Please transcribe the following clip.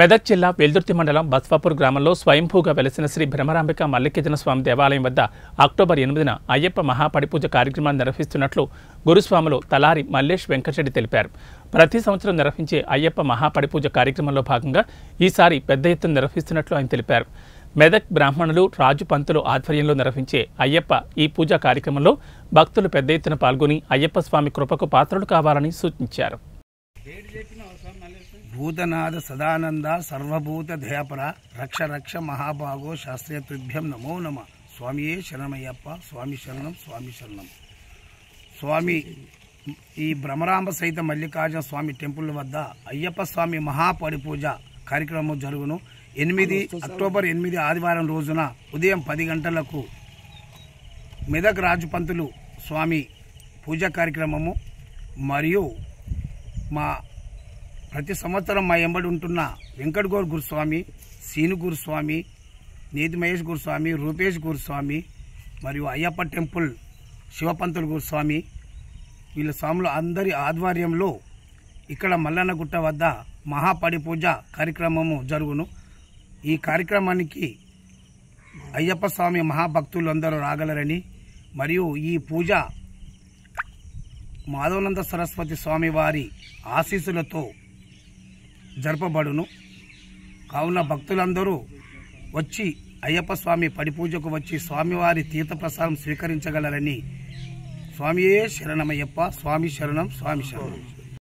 మెదక్ జిల్లా వెల్దుర్తి మండలం బస్వాపూర్ గ్రామంలో స్వయంభూగా వెలసిన శ్రీ భ్రమరాంబిక మల్లికేజన స్వామి దేవాలయం వద్ద అక్టోబర్ ఎనిమిదిన అయ్యప్ప మహాపడిపూజ కార్యక్రమాన్ని నిర్వహిస్తున్నట్లు గురుస్వాములు తలారి మల్లేష్ వెంకటరెడ్డి తెలిపారు ప్రతి సంవత్సరం నిర్వహించే అయ్యప్ప మహాపడిపూజ కార్యక్రమంలో భాగంగా ఈసారి పెద్ద ఎత్తున నిర్వహిస్తున్నట్లు ఆయన తెలిపారు మెదక్ బ్రాహ్మణులు రాజు పంతులు ఆధ్వర్యంలో నిర్వహించే అయ్యప్ప ఈ పూజా కార్యక్రమంలో భక్తులు పెద్ద ఎత్తున పాల్గొని అయ్యప్ప స్వామి కృపకు పాత్రలు కావాలని సూచించారు భూతనాథ సదానంద సర్వభూత ధేపర రక్ష రక్ష మహాభాగో శాస్త్రీయతుభ్యం నమో నమ స్వామియే శరణమయ్యప్ప స్వామి శరణం స్వామి శరణం స్వామి ఈ భ్రమరాంబ సహిత మల్లికార్జున స్వామి టెంపుల్ వద్ద అయ్యప్ప స్వామి మహాపరిపూజ కార్యక్రమం జరుగును ఎనిమిది అక్టోబర్ ఎనిమిది ఆదివారం రోజున ఉదయం పది గంటలకు మెదక్ రాజుపంతులు స్వామి పూజా కార్యక్రమము మరియు మా ప్రతి సంవత్సరం మా ఎంబడి ఉంటున్న వెంకటగోర్ గురుస్వామి సీను గురుస్వామి నేతి మహేష్ గురుస్వామి రూపేష్ గురుస్వామి మరియు అయ్యప్ప టెంపుల్ శివపంతులు గురుస్వామి వీళ్ళ స్వాముల అందరి ఆధ్వర్యంలో ఇక్కడ మల్లన్నగుట్ట వద్ద మహాపడి పూజ కార్యక్రమము జరుగును ఈ కార్యక్రమానికి అయ్యప్ప స్వామి మహాభక్తులందరూ రాగలరని మరియు ఈ పూజ మాధవనంద సరస్వతి స్వామి వారి ఆశీస్సులతో జరపబడును కావున భక్తులందరూ వచ్చి అయ్యప్ప స్వామి పడిపూజకు వచ్చి స్వామివారి తీర్థప్రసాదం స్వీకరించగలరని స్వామియే శరణమయ్యప్ప స్వామి శరణం స్వామి శరణం